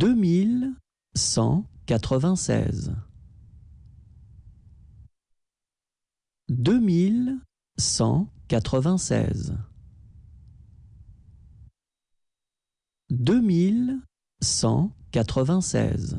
deux mille cent quatre-vingt-seize. deux mille cent quatre-vingt-seize. deux mille cent quatre-vingt-seize.